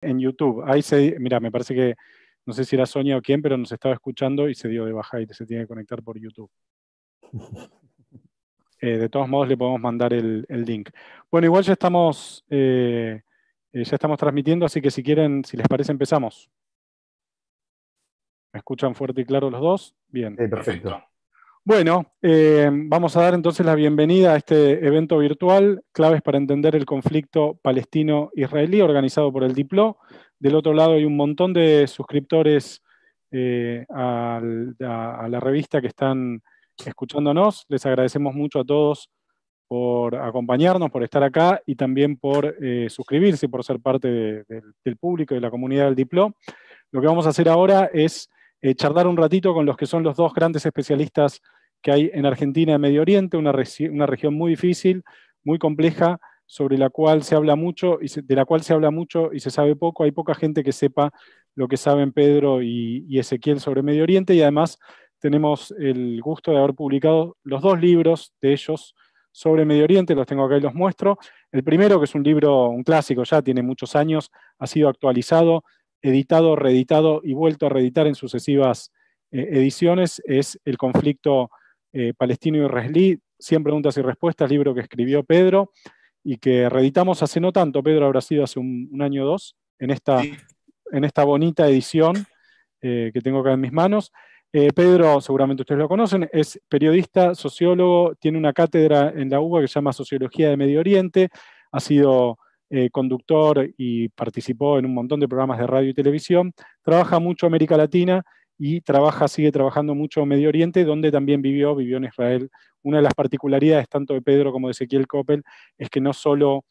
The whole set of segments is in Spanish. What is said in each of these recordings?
en YouTube. Ahí se, mira, me parece que, no sé si era Sonia o quién, pero nos estaba escuchando y se dio de baja y se tiene que conectar por YouTube. Eh, de todos modos, le podemos mandar el, link. Bueno, igual ya estamos, eh, eh, ya estamos transmitiendo, así que si quieren, si les parece, empezamos. ¿Me escuchan fuerte y claro los dos? Bien. perfecto. Bueno, eh, vamos a dar entonces la bienvenida a este evento virtual, Claves para entender el conflicto palestino-israelí, organizado por el Diplo. Del otro lado hay un montón de suscriptores eh, a, la revista que están escuchándonos. Les agradecemos mucho a todos por acompañarnos, por estar acá y también por eh, suscribirse, por ser parte del público y de la comunidad del Diplo. Lo que vamos a hacer ahora es Chardar eh, charlar un ratito con los que son los dos grandes especialistas que hay en Argentina y Medio Oriente, una, región muy difícil, muy compleja, sobre la cual se habla mucho y de la cual se habla mucho y se sabe poco. Hay poca gente que sepa lo que saben Pedro y, y Ezequiel sobre Medio Oriente y además tenemos el gusto de haber publicado los dos libros de ellos sobre Medio Oriente, los tengo acá y los muestro. El primero, que es un libro, un clásico ya, tiene muchos años, ha sido actualizado, editado, reeditado y vuelto a reeditar en sucesivas eh, ediciones, es El conflicto eh, palestino y israelí 100 preguntas y respuestas, libro que escribió Pedro y que reeditamos hace no tanto, Pedro habrá sido hace un, año o dos, en esta, en esta bonita edición eh, que tengo acá en mis manos. Pedro, seguramente ustedes lo conocen, es periodista, sociólogo, tiene una cátedra en la UBA que se llama Sociología de Medio Oriente, ha sido eh, conductor y participó en un montón de programas de radio y televisión, trabaja mucho América Latina y trabaja, sigue trabajando mucho Medio Oriente, donde también vivió, vivió en Israel. Una de las particularidades tanto de Pedro como de Ezequiel Coppel es que no solo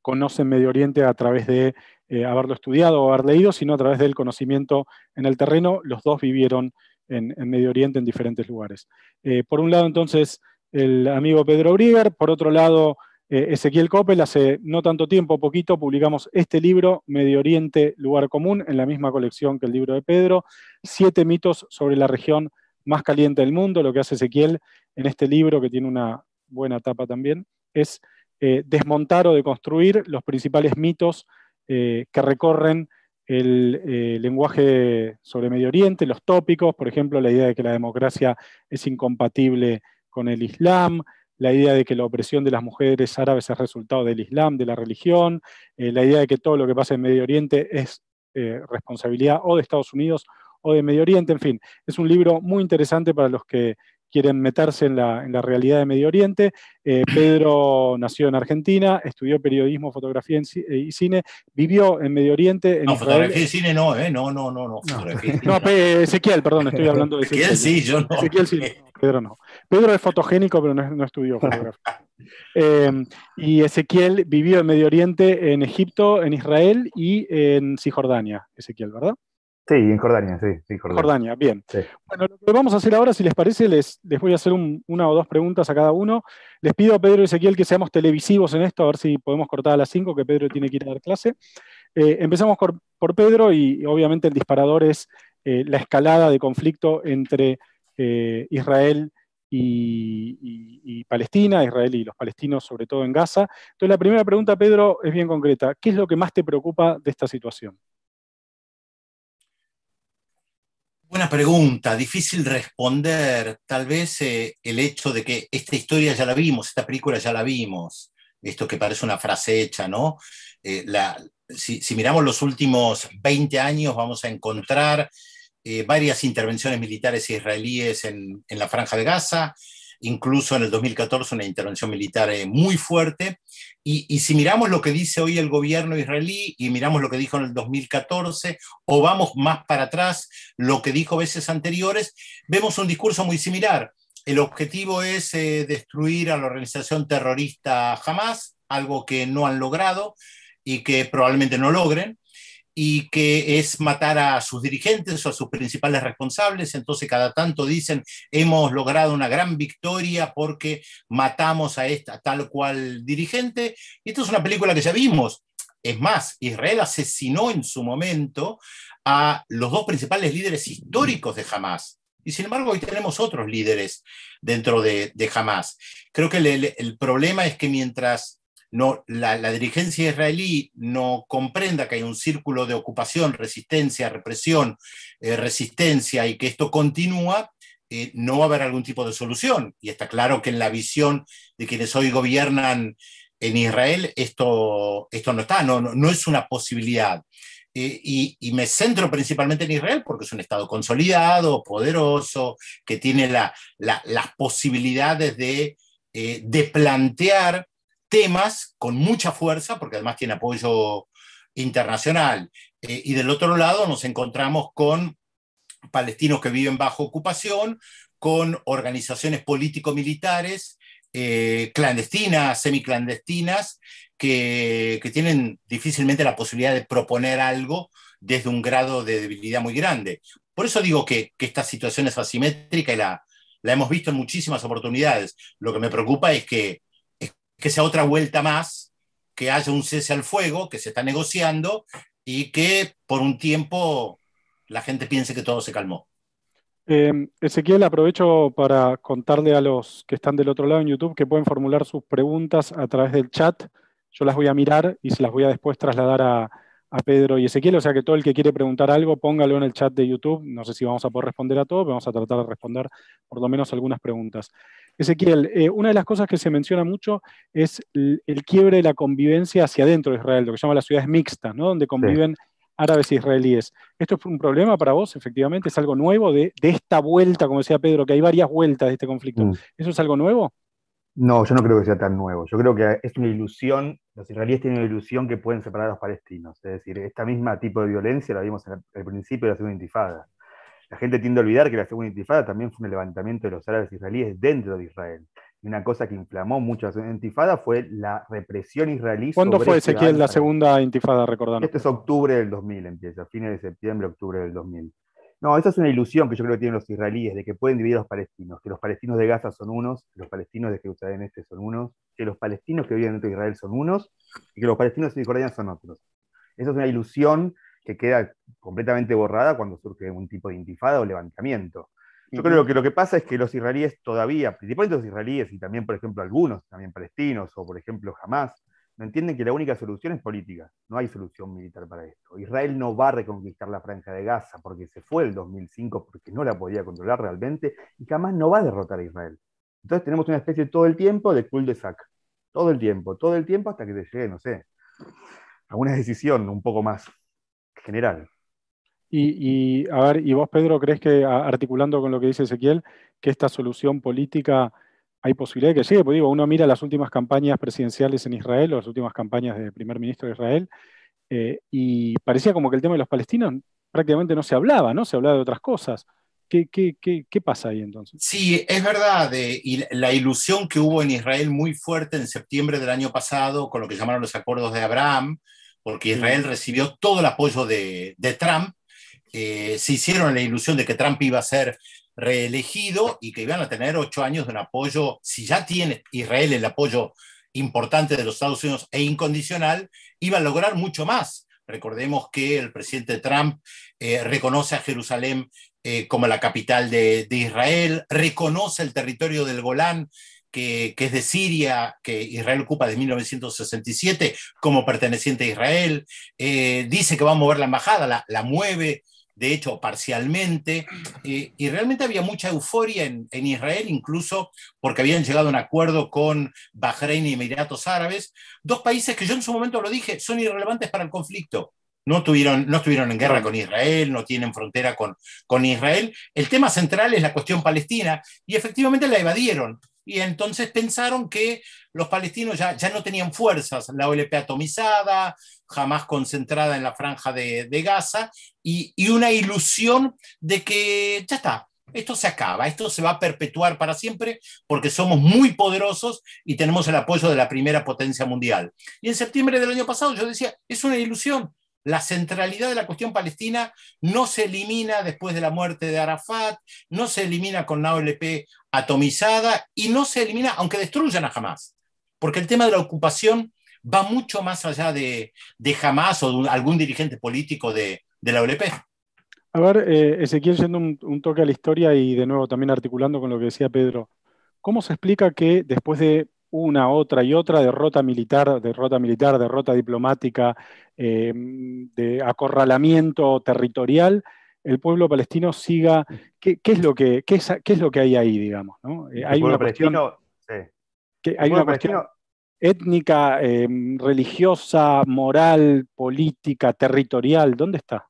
conocen Medio Oriente a través de eh, haberlo estudiado o haber leído, sino a través del conocimiento en el terreno. Los dos vivieron en, Medio Oriente en diferentes lugares. Eh, por un lado, entonces, el amigo Pedro Brigger, por otro lado, eh, Ezequiel Coppel, hace no tanto tiempo, poquito, publicamos este libro, Medio Oriente, Lugar Común, en la misma colección que el libro de Pedro, siete mitos sobre la región más caliente del mundo. Lo que hace Ezequiel en este libro, que tiene una buena tapa también, es eh, desmontar o deconstruir los principales mitos eh, que recorren el lenguaje sobre Medio Oriente, los tópicos, por ejemplo, la idea de que la democracia es incompatible con el Islam, la idea de que la opresión de las mujeres árabes es resultado del Islam, de la religión, eh, la idea de que todo lo que pasa en Medio Oriente es eh, responsabilidad o de Estados Unidos o de Medio Oriente, en fin, es un libro muy interesante para los que quieren meterse en la, en la realidad de Medio Oriente. Eh, Pedro nació en Argentina, estudió periodismo, fotografía eh, y cine, vivió en Medio Oriente. no, fotografía y cine no, ¿eh? No, no, no, no. no, Ezequiel, perdón, estoy hablando de Ezequiel. Ezequiel sí, yo no. Ezequiel sí, Pedro no. Pedro es fotogénico, pero no, estudió fotografía. Em, y Ezequiel vivió en Medio Oriente, en Egipto, en Israel y en Cisjordania, Ezequiel, ¿verdad? Sí, en Jordania, sí. sí Jordania. Jordania. bien. Bueno, lo que vamos a hacer ahora, si les parece, les, les voy a hacer una o dos preguntas a cada uno. Les pido a Pedro y Ezequiel que seamos televisivos en esto, a ver si podemos cortar a las cinco, que Pedro tiene que ir a dar clase. Eh, empezamos por, Pedro y obviamente el disparador es eh, la escalada de conflicto entre eh, Israel y, Palestina, Israel y los palestinos, sobre todo en Gaza. Entonces la primera pregunta, Pedro, es bien concreta. ¿Qué es lo que más te preocupa de esta situación? Buena pregunta, difícil responder. Tal vez eh, el hecho de que esta historia ya la vimos, esta película ya la vimos, esto que parece una frase hecha, ¿no? Eh, si, miramos los últimos 20 años, vamos a encontrar eh, varias intervenciones militares israelíes en la franja de Gaza, incluso en el 2014 una intervención militar eh, muy fuerte. Y, si miramos lo que dice hoy el gobierno israelí y miramos lo que dijo en el 2014 o vamos más para atrás, lo que dijo veces anteriores, vemos un discurso muy similar. El objetivo es eh, destruir a la organización terrorista Hamas, algo que no han logrado y que probablemente no logren y que es matar a sus dirigentes o a sus principales responsables. Entonces cada tanto dicen, hemos logrado una gran victoria porque matamos a esta tal cual dirigente. Y esto es una película que ya vimos. Es más, Israel asesinó en su momento a los dos principales líderes históricos de Hamas. Y sin embargo, hoy tenemos otros líderes dentro de, de Hamas. Creo que el problema es que mientras no, la, dirigencia israelí no comprenda que hay un círculo de ocupación, resistencia, represión, eh, resistencia y que esto continúa, eh, no va a haber algún tipo de solución. Y está claro que en la visión de quienes hoy gobiernan en Israel esto, esto no está, no, no, es una posibilidad. Eh, y, me centro principalmente en Israel porque es un Estado consolidado, poderoso, que tiene las posibilidades de, de plantear temas con mucha fuerza, porque además tiene apoyo internacional. Eh, y del otro lado nos encontramos con palestinos que viven bajo ocupación, con organizaciones político-militares eh, clandestinas, semiclandestinas, que, que tienen difícilmente la posibilidad de proponer algo desde un grado de debilidad muy grande. Por eso digo que, esta situación es asimétrica y la, la hemos visto en muchísimas oportunidades. Lo que me preocupa es que que sea otra vuelta más, que haya un cese al fuego, que se está negociando y que por un tiempo la gente piense que todo se calmó. Em, Ezequiel, aprovecho para contarle a los que están del otro lado en YouTube que pueden formular sus preguntas a través del chat. Yo las voy a mirar y se las voy a después trasladar a, Pedro y Ezequiel. O sea que todo el que quiere preguntar algo, póngalo en el chat de YouTube. No sé si vamos a poder responder a todo, pero vamos a tratar de responder por lo menos algunas preguntas. Ezequiel, eh, una de las cosas que se menciona mucho es el, quiebre de la convivencia hacia dentro de Israel, lo que se llama las ciudades mixtas, ¿no? donde conviven árabes e israelíes. ¿Esto es un problema para vos, efectivamente? ¿Es algo nuevo de, esta vuelta, como decía Pedro, que hay varias vueltas de este conflicto? Mm. ¿Eso es algo nuevo? No, yo no creo que sea tan nuevo. Yo creo que es una ilusión, los israelíes tienen la ilusión que pueden separar a los palestinos. Es decir, esta misma tipo de violencia la vimos al principio de la segunda intifada. La gente tiende a olvidar que la segunda intifada también fue un levantamiento de los árabes israelíes dentro de Israel. Y una cosa que inflamó mucho la segunda intifada fue la represión israelí. ¿Cuándo sobre fue este Ezequiel la segunda intifada, recordando? Este es octubre del 2000, empieza, fines de septiembre, octubre del 2000. No, esa es una ilusión que yo creo que tienen los israelíes, de que pueden dividir a los palestinos, que los palestinos de Gaza son unos, que los palestinos de Jerusalén Este son unos, que los palestinos que viven dentro de Israel son unos, y que los palestinos de Jordania son otros. Esa es una ilusión que queda completamente borrada cuando surge un tipo de intifada o levantamiento. Yo creo que lo que pasa es que los israelíes todavía, principalmente los israelíes y también, por ejemplo, algunos, también palestinos o, por ejemplo, jamás, no entienden que la única solución es política. No hay solución militar para esto. Israel no va a reconquistar la franja de Gaza porque se fue el 2005 porque no la podía controlar realmente y jamás no va a derrotar a Israel. Entonces tenemos una especie todo el tiempo de cul de sac. Todo el tiempo, todo el tiempo hasta que te llegue, no sé, una decisión un poco más general. Y, a ver, ¿y vos, Pedro, crees que articulando con lo que dice Ezequiel, que esta solución política hay posibilidad de que llegue? porque digo, uno mira las últimas campañas presidenciales en Israel o las últimas campañas del primer ministro de Israel, eh, y parecía como que el tema de los palestinos prácticamente no se hablaba, ¿no? Se hablaba de otras cosas. ¿Qué, pasa ahí entonces? Sí, es verdad. Eh, y la ilusión que hubo en Israel muy fuerte en septiembre del año pasado con lo que llamaron los acuerdos de Abraham, porque Israel recibió todo el apoyo de, Trump, se hicieron la ilusión de que Trump iba a ser reelegido y que iban a tener ocho años de apoyo, si ya tiene Israel el apoyo importante de los Estados Unidos e incondicional, iba a lograr mucho más. Recordemos que el presidente Trump eh, reconoce a Jerusalén eh, como la capital de, Israel, reconoce el territorio del Golán que, es de Siria, que Israel ocupa desde 1967 como perteneciente a Israel, eh, dice que va a mover la embajada, la, mueve, de hecho, parcialmente, eh, y realmente había mucha euforia en, Israel, incluso porque habían llegado a un acuerdo con Bahrein y Emiratos Árabes, dos países que yo en su momento lo dije, son irrelevantes para el conflicto. No, tuvieron, no estuvieron en guerra con Israel, no tienen frontera con, con Israel. El tema central es la cuestión palestina y efectivamente la evadieron y entonces pensaron que los palestinos ya, ya no tenían fuerzas, la OLP atomizada, jamás concentrada en la franja de, de Gaza, y, y, una ilusión de que ya está, esto se acaba, esto se va a perpetuar para siempre porque somos muy poderosos y tenemos el apoyo de la primera potencia mundial. Y en septiembre del año pasado yo decía, es una ilusión, la centralidad de la cuestión palestina no se elimina después de la muerte de Arafat, no se elimina con la OLP atomizada y no se elimina aunque destruyan a Hamas, porque el tema de la ocupación va mucho más allá de, de Hamas o de algún dirigente político de, la OLP. A ver, eh, Ezequiel, yendo un, toque a la historia y de nuevo también articulando con lo que decía Pedro, ¿cómo se explica que después de una, otra y otra, derrota militar, derrota militar, derrota diplomática, eh, de acorralamiento territorial, el pueblo palestino siga, ¿qué, es, lo que, qué lo que hay ahí, digamos? ¿no? Eh, hay, una cuestión, hay una cuestión, étnica, eh, religiosa, moral, política, territorial, ¿dónde está?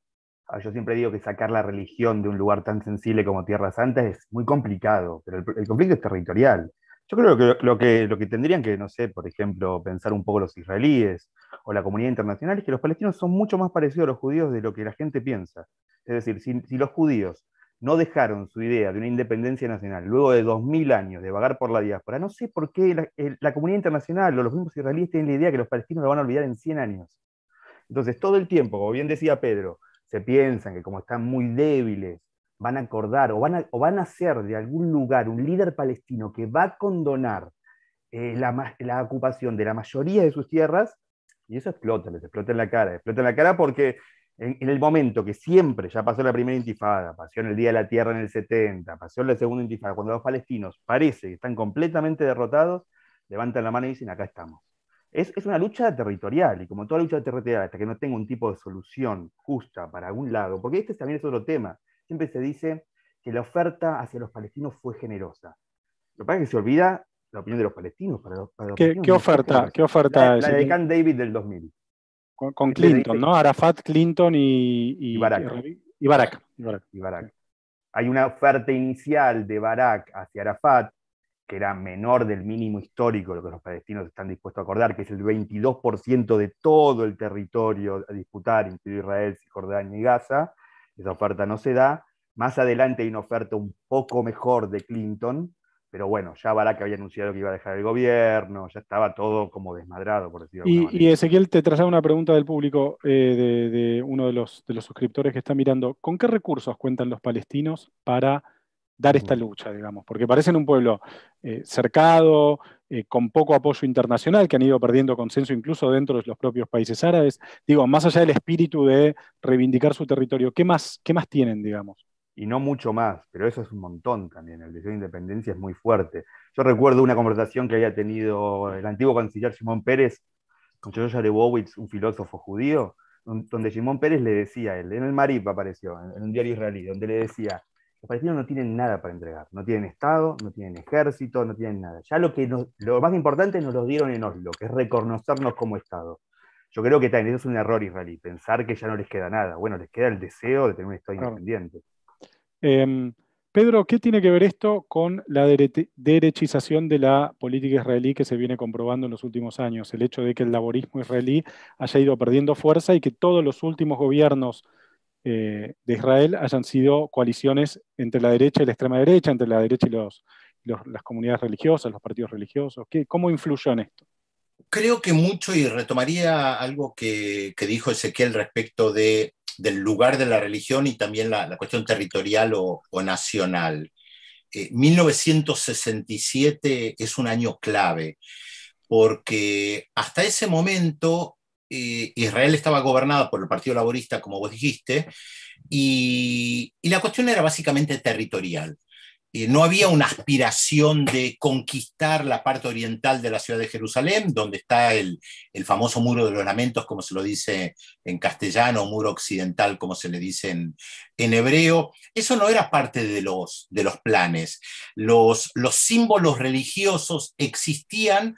Ah, yo siempre digo que sacar la religión de un lugar tan sensible como Tierra Santa es muy complicado, pero el, el conflicto es territorial. Yo creo que lo que, tendrían que, no sé, por ejemplo, pensar un poco los israelíes o la comunidad internacional es que los palestinos son mucho más parecidos a los judíos de lo que la gente piensa. Es decir, si, los judíos no dejaron su idea de una independencia nacional luego de 2.000 años de vagar por la diáspora, no sé por qué la, comunidad internacional o los mismos israelíes tienen la idea que los palestinos lo van a olvidar en 100 años. Entonces, todo el tiempo, como bien decía Pedro, se piensan que como están muy débiles, van a acordar o van a, o van a ser de algún lugar un líder palestino que va a condonar eh, la, ocupación de la mayoría de sus tierras, y eso explota, les explota en la cara, explota en la cara porque en, el momento que siempre, ya pasó la primera intifada, pasó en el Día de la Tierra en el 70, pasó en la segunda intifada, cuando los palestinos parece que están completamente derrotados, levantan la mano y dicen, acá estamos. Es, es, una lucha territorial, y como toda lucha territorial, hasta que no tenga un tipo de solución justa para algún lado, porque este también es otro tema siempre se dice que la oferta hacia los palestinos fue generosa. Lo que pasa es que se olvida la opinión de los palestinos. Para ¿Qué, oferta? ¿Qué oferta la, La de Camp David del 2000. Con, Clinton, ¿no? Arafat, Clinton y, y, Barack. Y Barack. Hay una oferta inicial de Barack hacia Arafat, que era menor del mínimo histórico, lo que los palestinos están dispuestos a acordar, que es el 22% de todo el territorio a disputar, incluido Israel, Cisjordania y Gaza, esa oferta no se da. Más adelante hay una oferta un poco mejor de Clinton, pero bueno, ya que había anunciado que iba a dejar el gobierno, ya estaba todo como desmadrado, por decirlo y, y Ezequiel, te trazaba una pregunta del público, eh, de, uno de los, de los suscriptores que está mirando. ¿Con qué recursos cuentan los palestinos para dar esta lucha, digamos, porque parecen un pueblo eh, cercado, eh, con poco apoyo internacional, que han ido perdiendo consenso incluso dentro de los propios países árabes. Digo, más allá del espíritu de reivindicar su territorio, ¿qué más, qué más tienen, digamos? Y no mucho más, pero eso es un montón también. El deseo de independencia es muy fuerte. Yo recuerdo una conversación que había tenido el antiguo canciller Simón Pérez con George Arewowitz, un filósofo judío, donde Simón Pérez le decía él, en el Marib apareció, en un diario israelí, donde le decía, los palestinos no tienen nada para entregar, no tienen Estado, no tienen ejército, no tienen nada. Ya lo, que lo más importante nos lo dieron en Oslo, que es reconocernos como Estado. Yo creo que también eso es un error israelí, pensar que ya no les queda nada. Bueno, les queda el deseo de tener un Estado independiente. Em, Pedro, ¿qué tiene que ver esto con la derechización de la política israelí que se viene comprobando en los últimos años? El hecho de que el laborismo israelí haya ido perdiendo fuerza y que todos los últimos gobiernos eh, de Israel hayan sido coaliciones entre la derecha y la extrema derecha, entre la derecha y las comunidades religiosas, los partidos religiosos. ¿Cómo influyó en esto? Creo que mucho, y retomaría algo que, dijo Ezequiel respecto del lugar de la religión y también la, cuestión territorial o, nacional. 1967 eh, es un año clave porque hasta ese momento eh, Israel estaba gobernada por el Partido Laborista, como vos dijiste, y, la cuestión era básicamente territorial. Eh, no había una aspiración de conquistar la parte oriental de la ciudad de Jerusalén, donde está el, famoso muro de los lamentos, como se lo dice en castellano, muro occidental, como se le dice en, hebreo. Eso no era parte de los, planes. los símbolos religiosos existían,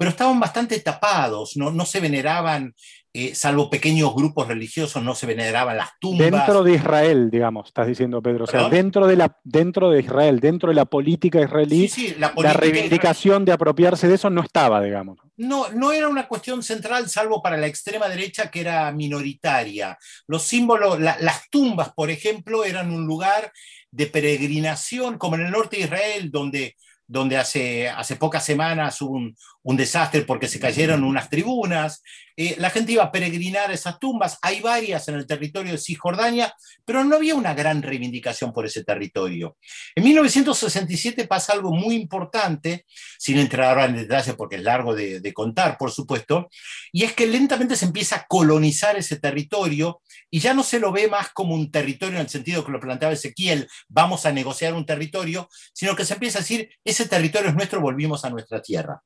pero estaban bastante tapados, no, no se veneraban, eh, salvo pequeños grupos religiosos, no se veneraban las tumbas. Dentro de Israel, digamos, estás diciendo Pedro, o sea, dentro de, la, dentro de Israel, dentro de la política israelí, la, reivindicación de apropiarse de eso no estaba, digamos. No, no era una cuestión central, salvo para la extrema derecha que era minoritaria. Los símbolos, las tumbas, por ejemplo, eran un lugar de peregrinación, como en el norte de Israel, donde donde hace, hace pocas semanas hubo un, un desastre porque se cayeron unas tribunas. Eh, la gente iba a peregrinar esas tumbas. Hay varias en el territorio de Cisjordania, pero no había una gran reivindicación por ese territorio. En 1967 pasa algo muy importante, sin entrar ahora en detalle porque es largo de, contar, por supuesto, y es que lentamente se empieza a colonizar ese territorio y ya no se lo ve más como un territorio en el sentido que lo planteaba Ezequiel, vamos a negociar un territorio, sino que se empieza a decir, territorio es nuestro, volvimos a nuestra tierra.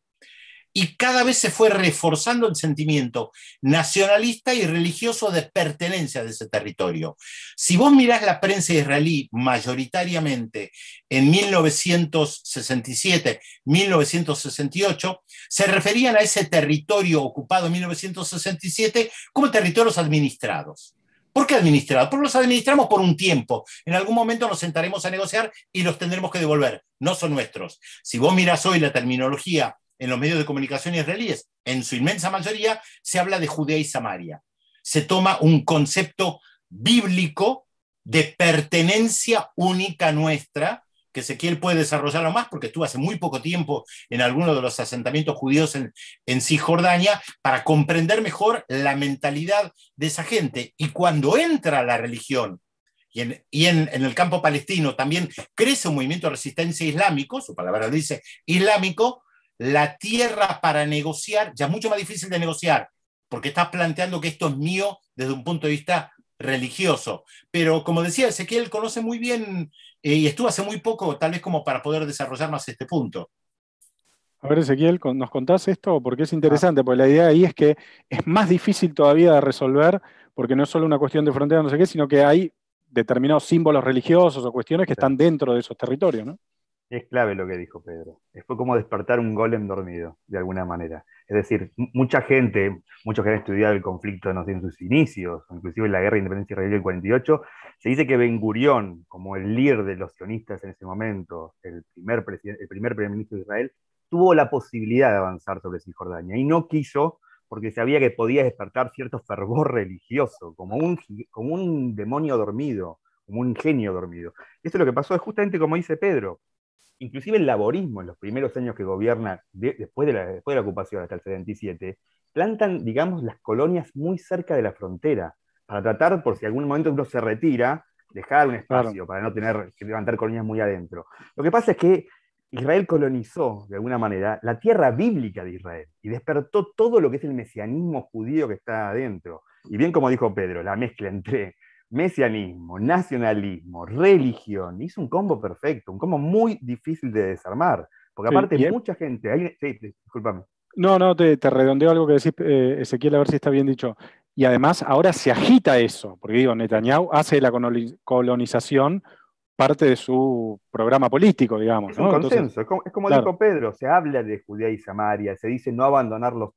Y cada vez se fue reforzando el sentimiento nacionalista y religioso de pertenencia de ese territorio. Si vos mirás la prensa israelí mayoritariamente en 1967, 1968, se referían a ese territorio ocupado en 1967 como territorios administrados. ¿Por qué administrados? Porque los administramos por un tiempo. En algún momento nos sentaremos a negociar y los tendremos que devolver. No son nuestros. Si vos miras hoy la terminología en los medios de comunicación israelíes, en su inmensa mayoría, se habla de Judea y Samaria. Se toma un concepto bíblico de pertenencia única nuestra que Ezequiel puede desarrollarlo más, porque estuvo hace muy poco tiempo en alguno de los asentamientos judíos en, en Cisjordania, para comprender mejor la mentalidad de esa gente. Y cuando entra la religión y, en, el campo palestino también crece un movimiento de resistencia islámico, su palabra dice, islámico, la tierra para negociar ya es mucho más difícil de negociar, porque estás planteando que esto es mío desde un punto de vista religioso. Pero como decía Ezequiel, conoce muy bien eh, y estuvo hace muy poco, tal vez como para poder desarrollar más este punto. A ver, Ezequiel, ¿nos contás esto? Porque es ah. interesante, porque la idea ahí es que es más difícil todavía de resolver, porque no es solo una cuestión de frontera, no sé qué, sino que hay determinados símbolos religiosos o cuestiones que están dentro de esos territorios, ¿no? Es clave lo que dijo Pedro. Fue como despertar un golem dormido, de alguna manera. Es decir, mucha gente, muchos que han estudiado el conflicto no en sus inicios, inclusive en la guerra de independencia israelí del 48, se dice que Ben Gurión, como el líder de los sionistas en ese momento, el primer, primer ministro de Israel, tuvo la posibilidad de avanzar sobre Cisjordania y no quiso porque sabía que podía despertar cierto fervor religioso, como un, como un demonio dormido, como un genio dormido. Eso es lo que pasó, es justamente como dice Pedro. Inclusive el laborismo en los primeros años que gobierna, después, de la, después de la ocupación hasta el 77, plantan, digamos, las colonias muy cerca de la frontera para tratar, por si algún momento uno se retira, dejar un espacio para no tener que levantar colonias muy adentro. Lo que pasa es que Israel colonizó, de alguna manera, la tierra bíblica de Israel y despertó todo lo que es el mesianismo judío que está adentro. Y bien como dijo Pedro, la mezcla entre mesianismo, nacionalismo, religión, hizo un combo perfecto, un combo muy difícil de desarmar, porque aparte mucha gente... Hay, sí, discúlpame. No, no, te, redondeo algo que decís, eh, Ezequiel, a ver si está bien dicho y además ahora se agita eso, porque digo, Netanyahu hace la colonización parte de su programa político, digamos. Es un consenso, es como, dijo Pedro, se habla de Judea y Samaria, se dice no abandonar las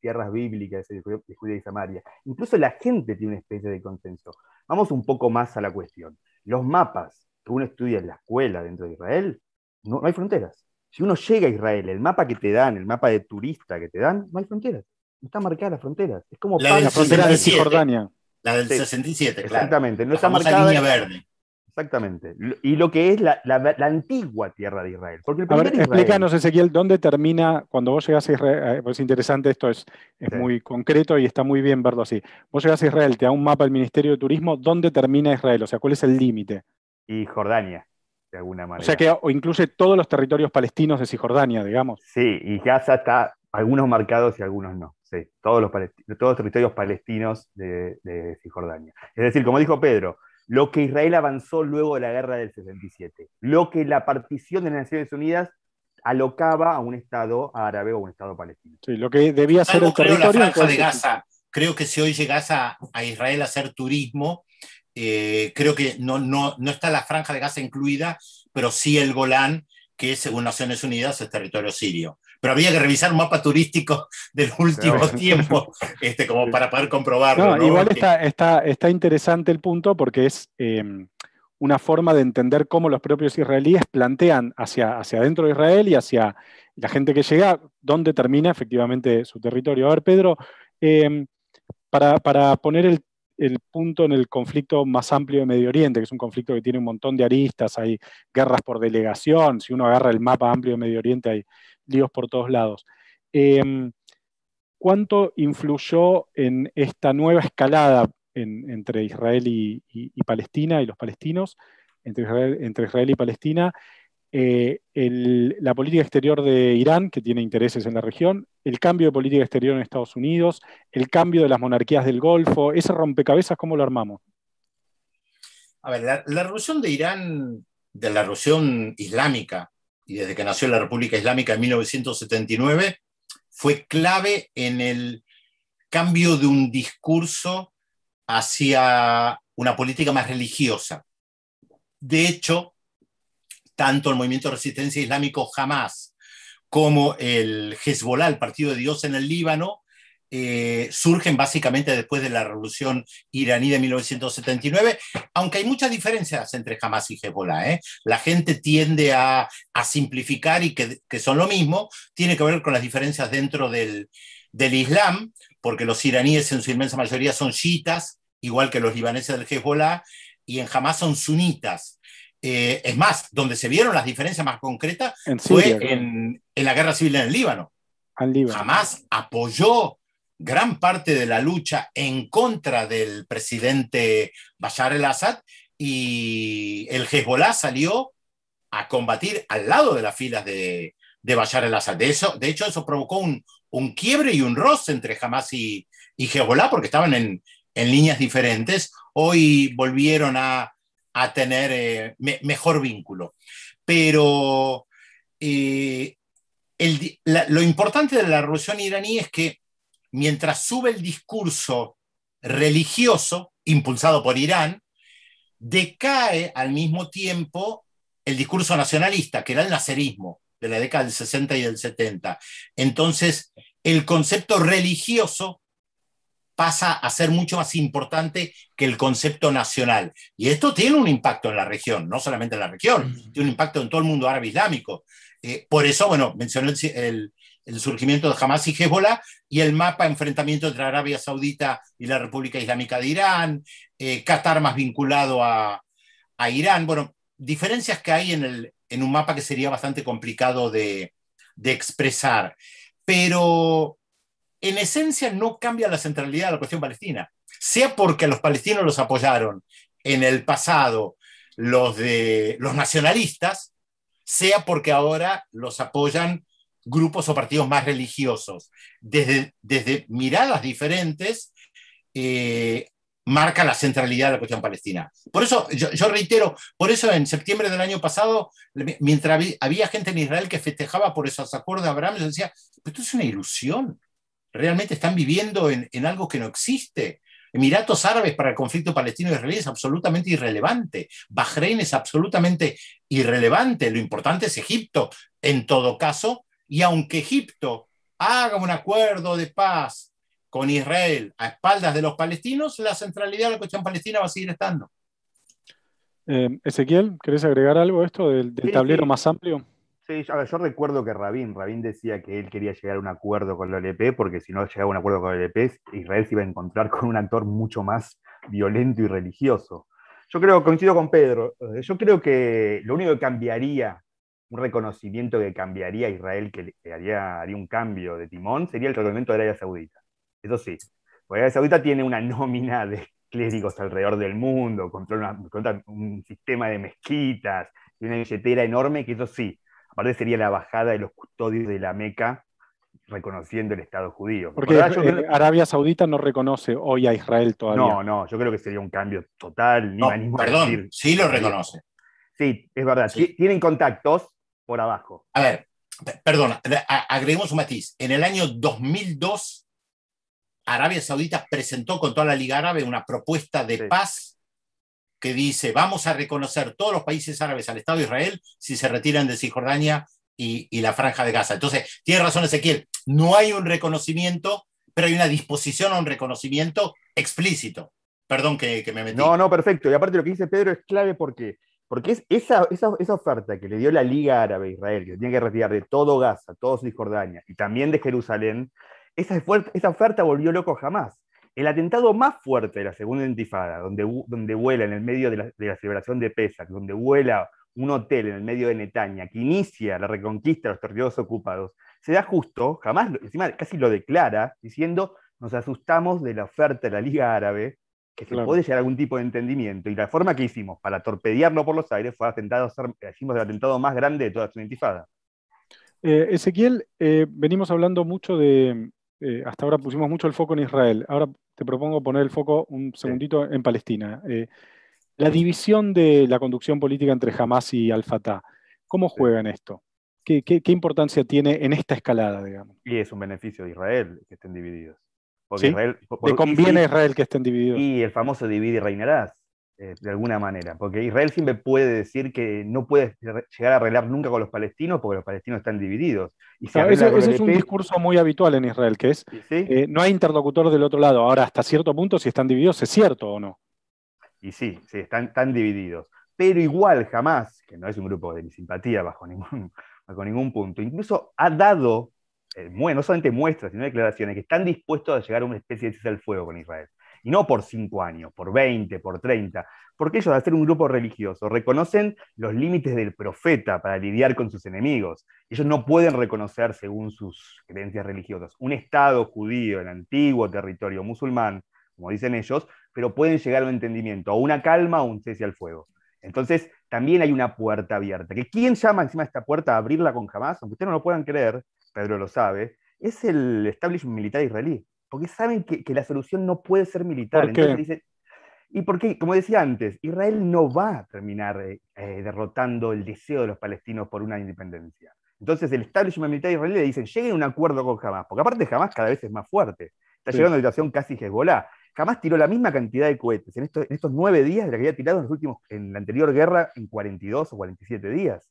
tierras bíblicas de Judea y Samaria. Incluso la gente tiene una especie de consenso. Vamos un poco más a la cuestión. Los mapas que uno estudia en la escuela dentro de Israel, no hay fronteras. Si uno llega a Israel, el mapa que te dan, el mapa de turista que te dan, no hay fronteras está marcada la frontera Es como la, frontera de Cisjordania. La del 67, claro. Exactamente, no está marcada. Línea verde. Exactamente. Y lo que es la, antigua tierra de Israel. Porque el a ver, Israel... explícanos, Ezequiel, ¿dónde termina cuando vos llegás a Israel? Eh, pues es interesante, esto es, muy concreto y está muy bien verlo así. Vos llegás a Israel, te da un mapa el Ministerio de Turismo, ¿dónde termina Israel? O sea, ¿cuál es el límite? Y Jordania, de alguna manera. O sea, que incluye todos los territorios palestinos de Cisjordania, digamos. Sí, y Gaza está algunos marcados y algunos no. Sí, todos, los territorios palestinos de, Cisjordania. Es decir, como dijo Pedro, lo que Israel avanzó luego de la guerra del 67, lo que la partición de las Naciones Unidas alocaba a un Estado árabe o un Estado palestino. Sí, lo que debía ser el territorio. de Gaza. creo que si hoy llegas a, Israel a hacer turismo, eh, creo que no, no está la franja de Gaza incluida, pero sí el Golán, que según Naciones Unidas es territorio sirio pero había que revisar un mapa turístico del último tiempo, este, como para poder comprobarlo. Igual este está, está, interesante el punto porque es em, una forma de entender cómo los propios israelíes plantean hacia, hacia dentro de Israel y hacia la gente que llega, dónde termina efectivamente su territorio. A ver, Pedro, em, para, para, poner el, el punto en el conflicto más amplio de Medio Oriente, que es un conflicto que tiene un montón de aristas, hay guerras por delegación, si uno agarra el mapa amplio de Medio Oriente hay líos por todos lados. Em, ¿Cuánto influyó en esta nueva escalada entre Israel y, Palestina y los palestinos, entre Israel y Palestina, eh, la política exterior de Irán, que tiene intereses en la región, el cambio de política exterior en Estados Unidos, el cambio de las monarquías del Golfo, ese rompecabezas, ¿cómo lo armamos? A ver, la, la revolución de Irán, de la revolución islámica, y desde que nació la República Islámica en 1979, fue clave en el cambio de un discurso hacia una política más religiosa. De hecho, tanto el movimiento de resistencia islámico jamás como el Hezbollah, el Partido de Dios en el Líbano, eh, surgen básicamente después de la revolución iraní de 1979, aunque hay muchas diferencias entre Hamas y Hezbollah. ¿eh? La gente tiende a, simplificar y que, son lo mismo, tiene que ver con las diferencias dentro del, Islam, porque los iraníes en su inmensa mayoría son chiitas, igual que los libaneses del Hezbollah, y en Hamas son sunitas. Eh, es más, donde se vieron las diferencias más concretas fue en, la guerra civil en el Líbano. Jamás apoyó gran parte de la lucha en contra del presidente Bashar el-Assad y el Hezbollah salió a combatir al lado de las filas de, Bashar el-Assad. De, de hecho, eso provocó un, quiebre y un roce entre Hamas y, y Hezbollah porque estaban en líneas diferentes. Hoy volvieron a a tener eh, mejor vínculo. Pero eh, lo importante de la revolución iraní es que mientras sube el discurso religioso impulsado por Irán, decae al mismo tiempo el discurso nacionalista, que era el nacerismo de la década del 60 y del 70. Entonces, el concepto religioso pasa a ser mucho más importante que el concepto nacional. Y esto tiene un impacto en la región, no solamente en la región, tiene un impacto en todo el mundo árabe islámico. Eh, por eso, bueno, mencioné el, surgimiento de Hamas y Hezbollah y el mapa enfrentamiento entre Arabia Saudita y la República Islámica de Irán, eh, Qatar más vinculado a, Irán. Bueno, diferencias que hay en, el, en un mapa que sería bastante complicado de expresar. Pero en esencia no cambia la centralidad de la cuestión palestina, sea porque los palestinos los apoyaron en el pasado los, de, los nacionalistas, sea porque ahora los apoyan grupos o partidos más religiosos. Desde, desde miradas diferentes, eh, marca la centralidad de la cuestión palestina. Por eso, yo, reitero, por eso en septiembre del año pasado, mientras había, había gente en Israel que festejaba por esos acuerdos de Abraham, yo decía, esto es una ilusión, realmente están viviendo en, algo que no existe. Emiratos Árabes para el conflicto palestino-israelí es absolutamente irrelevante. Bahrein es absolutamente irrelevante. Lo importante es Egipto, en todo caso. Y aunque Egipto haga un acuerdo de paz con Israel a espaldas de los palestinos, la centralidad de la cuestión palestina va a seguir estando. Eh, Ezequiel, ¿querés agregar algo a esto del, tablero más amplio? Sí, yo recuerdo que Rabín decía que él quería llegar a un acuerdo con la OLP, porque si no llegaba a un acuerdo con la OLP, Israel se iba a encontrar con un actor mucho más violento y religioso. Yo creo, coincido con Pedro, eh, yo creo que lo único que cambiaría, un reconocimiento que cambiaría a Israel, que, haría, un cambio de timón, sería el reconocimiento de Arabia Saudita. Eso sí, porque Arabia Saudita tiene una nómina de clérigos alrededor del mundo, controla, un sistema de mezquitas, una billetera enorme, que eso sí, Aparte sería la bajada de los custodios de la Meca reconociendo el Estado judío. Porque eh, Arabia Saudita no reconoce hoy a Israel todavía. No, no, yo creo que sería un cambio total. No, perdón, sí lo reconoce. Sí, es verdad. Tienen contactos por abajo. A ver, perdón, agreguemos un matiz. En el año 2002, Arabia Saudita presentó con toda la Liga Árabe una propuesta de paz que dice, vamos a reconocer todos los países árabes al Estado de Israel si se retiran de Cisjordania y, la franja de Gaza. Entonces, tiene razón Ezequiel, no hay un reconocimiento, pero hay una disposición a un reconocimiento explícito. Perdón que, me metí. No, no, perfecto. Y aparte lo que dice Pedro es clave porque, porque es esa, esa, oferta que le dio la Liga Árabe a Israel, que tiene que retirar de todo Gaza, todo Cisjordania y también de Jerusalén, esa, esa oferta volvió loco jamás el atentado más fuerte de la segunda intifada, donde, donde vuela en el medio de la, celebración de Pesach, donde vuela un hotel en el medio de Netaña, que inicia la reconquista de los territorios ocupados, se da justo, jamás, encima casi lo declara, diciendo, nos asustamos de la oferta de la Liga Árabe, que se puede llegar a algún tipo de entendimiento. Y la forma que hicimos para torpedearlo por los aires fue atentado, hicimos el atentado más grande de toda la intifada. Eh, Ezequiel, eh, venimos hablando mucho de, eh, hasta ahora pusimos mucho el foco en Israel, ahora te propongo poner el foco un segundito en Palestina. Eh, la división de la conducción política entre Hamas y Al-Fatah, ¿cómo juegan esto? ¿Qué, importancia tiene en esta escalada, digamos? Y es un beneficio de Israel que estén divididos. Porque conviene a Israel que estén divididos? Y el famoso divide y reinarás. Eh, de alguna manera, porque Israel siempre puede decir que no puede llegar a arreglar nunca con los palestinos porque los palestinos están divididos. Y es un discurso muy habitual en Israel, que es eh, no hay interlocutor del otro lado. Ahora, hasta cierto punto, si están divididos, ¿es cierto o no? Y sí, sí, están, divididos. Pero igual, jamás, que no es un grupo de mi simpatía bajo ningún, punto, incluso ha dado, eh, no solamente muestras, sino declaraciones, que están dispuestos a llegar a una especie de cese al fuego con Israel y no por cinco años, por 20, por 30, porque ellos, al ser un grupo religioso, reconocen los límites del profeta para lidiar con sus enemigos. Ellos no pueden reconocer, según sus creencias religiosas, un Estado judío en antiguo territorio musulmán, como dicen ellos, pero pueden llegar a un entendimiento, a una calma o un cese al fuego. Entonces, también hay una puerta abierta. ¿Que ¿Quién llama encima de esta puerta a abrirla con jamás? Aunque ustedes no lo puedan creer, Pedro lo sabe, es el establishment militar israelí porque saben que, la solución no puede ser militar. ¿Por qué? y porque, como decía antes, Israel no va a terminar eh, eh, derrotando el deseo de los palestinos por una independencia. Entonces el establishment militar israelí le dice, lleguen a un acuerdo con Hamas, porque aparte Hamas cada vez es más fuerte. Está llegando a una situación casi Hezbollah. Jamás tiró la misma cantidad de cohetes en estos, nueve días de la que había tirado en, los últimos, en la anterior guerra en 42 o 47 días.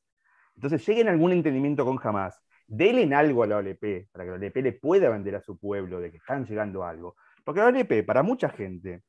Entonces lleguen a algún entendimiento con Hamas. Delen algo a la OLP, para que la OLP le pueda vender a su pueblo de que están llegando algo. Porque la OLP, para mucha gente,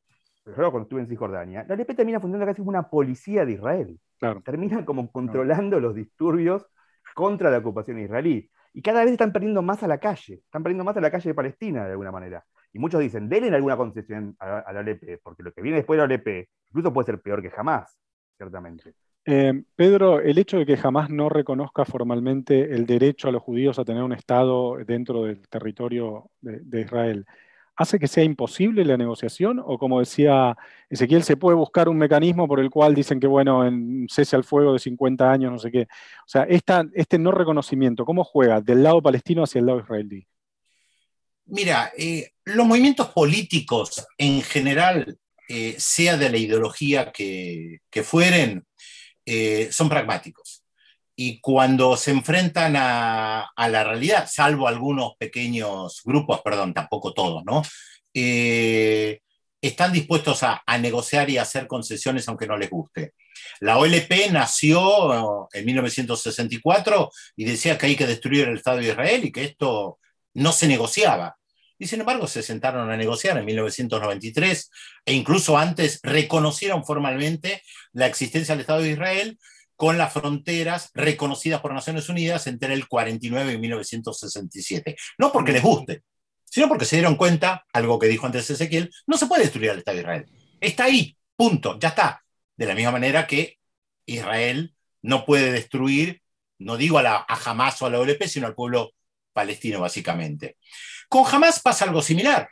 yo lo cuando estuve en Cisjordania, la OLP termina funcionando casi como una policía de Israel. Termina como controlando los disturbios contra la ocupación israelí. Y cada vez están perdiendo más a la calle, están perdiendo más a la calle de Palestina de alguna manera. Y muchos dicen, denle alguna concesión a la OLP, porque lo que viene después de la OLP incluso puede ser peor que jamás, ciertamente. Em, Pedro, el hecho de que jamás no reconozca formalmente el derecho a los judíos a tener un Estado dentro del territorio de, Israel, ¿hace que sea imposible la negociación? ¿O como decía Ezequiel, se puede buscar un mecanismo por el cual dicen que, bueno, en cese al fuego de 50 años, no sé qué? O sea, este no reconocimiento, ¿cómo juega del lado palestino hacia el lado israelí? Mira, eh, los movimientos políticos en general, eh, sea de la ideología que, que fueren, eh, son pragmáticos. Y cuando se enfrentan a, la realidad, salvo algunos pequeños grupos, perdón, tampoco todos, ¿no? Eh, están dispuestos a, a, negociar y a hacer concesiones aunque no les guste. La OLP nació en 1964 y decía que hay que destruir el Estado de Israel y que esto no se negociaba y sin embargo se sentaron a negociar en 1993 e incluso antes reconocieron formalmente la existencia del Estado de Israel con las fronteras reconocidas por Naciones Unidas entre el 49 y 1967. No porque les guste, sino porque se dieron cuenta, algo que dijo antes Ezequiel, no se puede destruir el Estado de Israel. Está ahí, punto, ya está. De la misma manera que Israel no puede destruir, no digo a, la, a Hamas o a la OLP, sino al pueblo palestino, básicamente. Con Hamas pasa algo similar.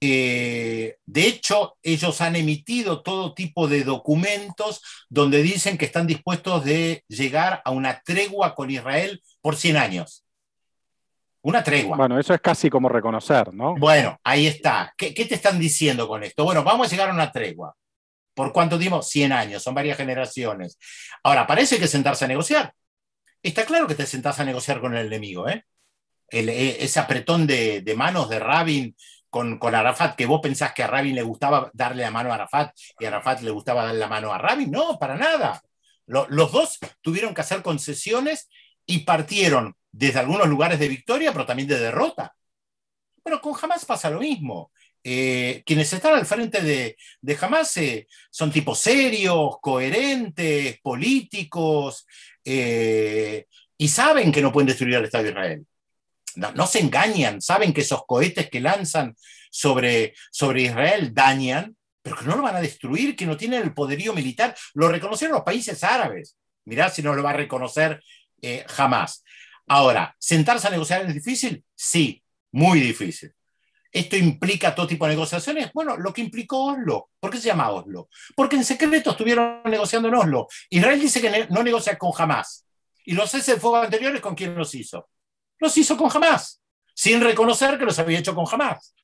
Eh, de hecho, ellos han emitido todo tipo de documentos donde dicen que están dispuestos de llegar a una tregua con Israel por 100 años. Una tregua. Bueno, eso es casi como reconocer, ¿no? Bueno, ahí está. ¿Qué, te están diciendo con esto? Bueno, vamos a llegar a una tregua. ¿Por cuánto dimos, 100 años, son varias generaciones. Ahora, parece que sentarse a negociar. Está claro que te sentás a negociar con el enemigo, ¿eh? E, ese apretón de, manos de Rabin con, Arafat, que vos pensás que a Rabin le gustaba darle la mano a Arafat y a Arafat le gustaba darle la mano a Rabin, no, para nada. los dos tuvieron que hacer concesiones y partieron desde algunos lugares de victoria, pero también de derrota. Pero con Hamas pasa lo mismo. Eh, quienes están al frente de, de Hamas eh, son tipos serios, coherentes, políticos, eh, y saben que no pueden destruir al Estado de Israel no, se engañan, saben que esos cohetes que lanzan sobre, sobre Israel dañan, pero que no lo van a destruir, que no tienen el poderío militar. Lo reconocieron los países árabes. Mirá si no lo va a reconocer eh, jamás. Ahora, ¿sentarse a negociar es difícil? Sí, muy difícil. ¿Esto implica todo tipo de negociaciones? Bueno, lo que implicó Oslo. ¿Por qué se llama Oslo? Porque en secreto estuvieron negociando en Oslo. Israel dice que no negocia con jamás, ¿Y los ese de fuego anteriores con quién los hizo? los hizo con jamás, sin reconocer que los había hecho con jamás.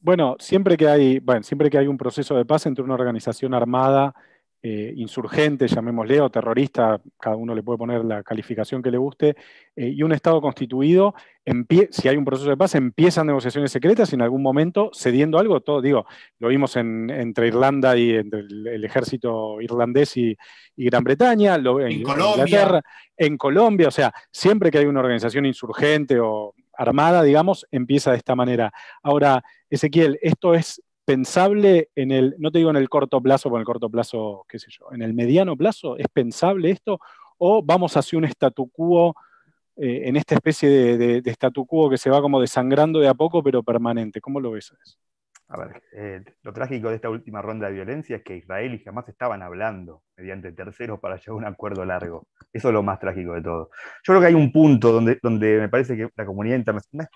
Bueno, siempre que hay, bueno, siempre que hay un proceso de paz entre una organización armada eh, insurgente, llamémosle, o terrorista, cada uno le puede poner la calificación que le guste, eh, y un Estado constituido, si hay un proceso de paz, empiezan negociaciones secretas y en algún momento cediendo algo, todo, digo, lo vimos entre Irlanda y el, ejército irlandés y, Gran Bretaña, lo, en, Colombia. en Colombia, o sea, siempre que hay una organización insurgente o armada, digamos, empieza de esta manera. Ahora, Ezequiel, esto es pensable en el, no te digo en el corto plazo, con el corto plazo, qué sé yo, en el mediano plazo, ¿es pensable esto? ¿O vamos hacia un statu quo, eh, en esta especie de, statu quo que se va como desangrando de a poco, pero permanente? ¿Cómo lo ves eso? A ver, eh, lo trágico de esta última ronda de violencia es que Israel y jamás estaban hablando mediante terceros para llegar a un acuerdo largo. Eso es lo más trágico de todo. Yo creo que hay un punto donde, donde me parece que la comunidad internacional,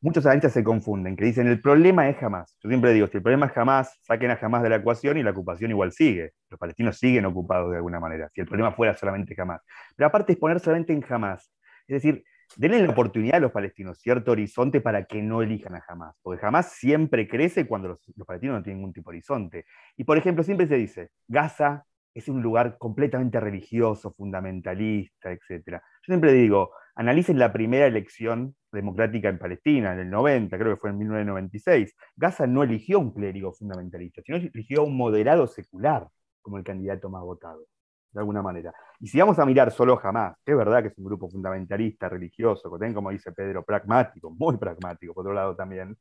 muchos analistas se confunden, que dicen el problema es jamás. Yo siempre digo, si el problema es jamás, saquen a jamás de la ecuación y la ocupación igual sigue. Los palestinos siguen ocupados de alguna manera, si el problema fuera solamente jamás. Pero aparte es poner solamente en jamás. Es decir, denle la oportunidad a los palestinos, cierto horizonte para que no elijan a jamás, porque jamás siempre crece cuando los, palestinos no tienen ningún tipo de horizonte. Y por ejemplo, siempre se dice, Gaza es un lugar completamente religioso, fundamentalista, etc. Yo siempre digo, analicen la primera elección democrática en Palestina, en el 90, creo que fue en 1996, Gaza no eligió un clérigo fundamentalista, sino eligió a un moderado secular como el candidato más votado, de alguna manera. Y si vamos a mirar solo jamás, es verdad que es un grupo fundamentalista, religioso, como dice Pedro, pragmático, muy pragmático, por otro lado también,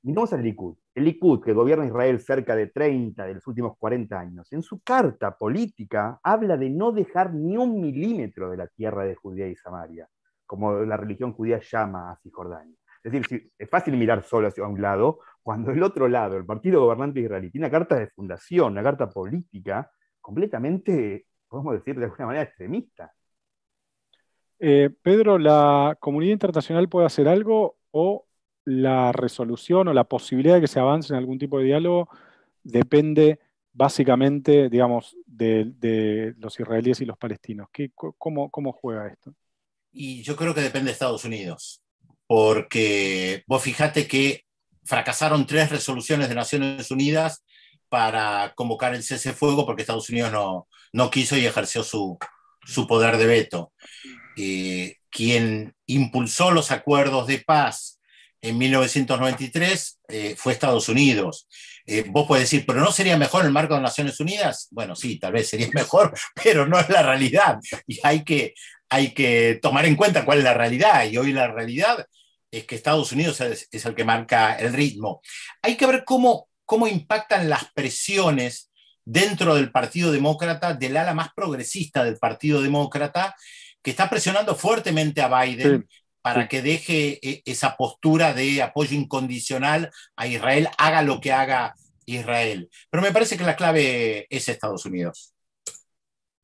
Miramos al Likud. El Likud, que gobierna Israel cerca de 30 de los últimos 40 años, en su carta política habla de no dejar ni un milímetro de la tierra de Judea y Samaria como la religión judía llama a Cisjordania. Es decir, es fácil mirar solo hacia un lado, cuando el otro lado, el partido gobernante israelí, tiene una carta de fundación, una carta política completamente, podemos decir de alguna manera, extremista. Eh, Pedro, ¿la comunidad internacional puede hacer algo o la resolución o la posibilidad de que se avance en algún tipo de diálogo depende básicamente, digamos, de, los israelíes y los palestinos? ¿Cómo juega esto? Y yo creo que depende de Estados Unidos, porque vos fijate que fracasaron tres resoluciones de Naciones Unidas para convocar el cese fuego porque Estados Unidos no, no quiso y ejerció su, su poder de veto. Eh, quien impulsó los acuerdos de paz en 1993 eh, fue Estados Unidos. Eh, vos puedes decir, pero ¿no sería mejor el marco de Naciones Unidas? Bueno, sí, tal vez sería mejor, pero no es la realidad. Y hay que, hay que tomar en cuenta cuál es la realidad y hoy la realidad es que Estados Unidos es, el que marca el ritmo. Hay que ver cómo, cómo impactan las presiones dentro del Partido Demócrata, del ala más progresista del Partido Demócrata, que está presionando fuertemente a Biden para que deje eh, esa postura de apoyo incondicional a Israel, haga lo que haga Israel. Pero me parece que la clave es Estados Unidos.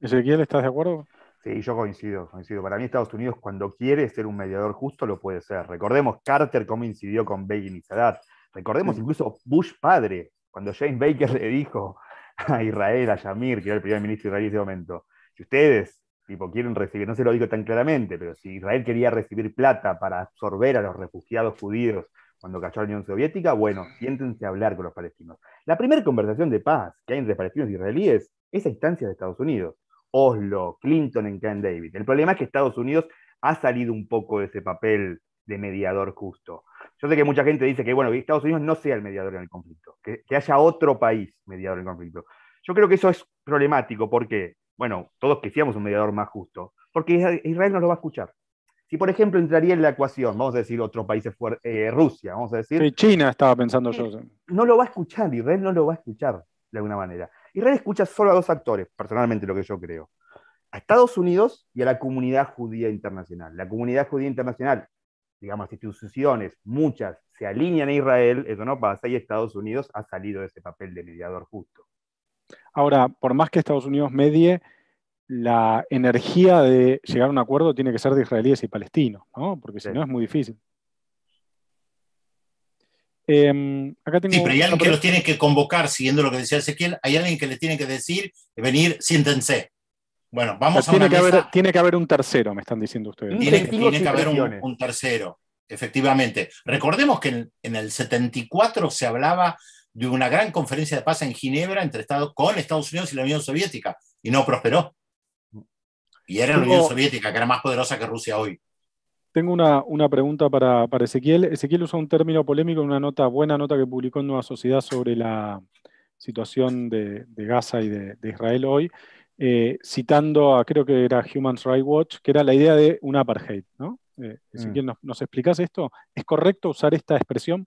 Ezequiel, ¿estás de acuerdo? Sí, yo coincido, coincido. Para mí Estados Unidos cuando quiere ser un mediador justo lo puede ser. Recordemos Carter cómo incidió con Begin y Sadat. Recordemos incluso Bush padre, cuando James Baker le dijo a Israel, a Yamir, que era el primer ministro israelí de momento, si ustedes tipo, quieren recibir, no se lo digo tan claramente, pero si Israel quería recibir plata para absorber a los refugiados judíos cuando cayó la Unión Soviética, bueno, siéntense a hablar con los palestinos. La primera conversación de paz que hay entre palestinos e israelíes es a instancia de Estados Unidos. Oslo, Clinton en Ken David. El problema es que Estados Unidos ha salido un poco de ese papel de mediador justo. Yo sé que mucha gente dice que, bueno, Estados Unidos no sea el mediador en el conflicto, que, haya otro país mediador en el conflicto. Yo creo que eso es problemático porque, bueno, todos quisiéramos un mediador más justo, porque Israel no lo va a escuchar. Si, por ejemplo, entraría en la ecuación, vamos a decir, otros países fuertes, eh, Rusia, vamos a decir... Sí, China estaba pensando yo. No lo va a escuchar, Israel no lo va a escuchar de alguna manera. Israel escucha solo a dos actores, personalmente lo que yo creo, a Estados Unidos y a la comunidad judía internacional. La comunidad judía internacional, digamos, instituciones, muchas, se alinean a Israel, eso no pasa, y Estados Unidos ha salido de ese papel de mediador justo. Ahora, por más que Estados Unidos medie, la energía de llegar a un acuerdo tiene que ser de israelíes y palestinos, ¿no? Porque si no es muy difícil. Em, acá sí, pero hay alguien que los tiene que convocar, siguiendo lo que decía Ezequiel, hay alguien que le tiene que decir, venir, siéntense. Bueno, vamos a tiene que Tiene que haber un tercero, me están diciendo ustedes. Tiene, que haber un, tercero, efectivamente. Recordemos que en, el 74 se hablaba de una gran conferencia de paz en Ginebra entre con Estados Unidos y la Unión Soviética, y no prosperó. Y era la Unión Soviética, que era más poderosa que Rusia hoy. Tengo una, pregunta para, Ezequiel. Ezequiel usa un término polémico en una nota, buena nota que publicó en Nueva Sociedad sobre la situación de, Gaza y de, Israel hoy, eh, citando a, creo que era Human Rights Watch, que era la idea de un apartheid. ¿no? Eh, mm. Ezequiel, ¿nos, ¿nos explicás esto? ¿Es correcto usar esta expresión?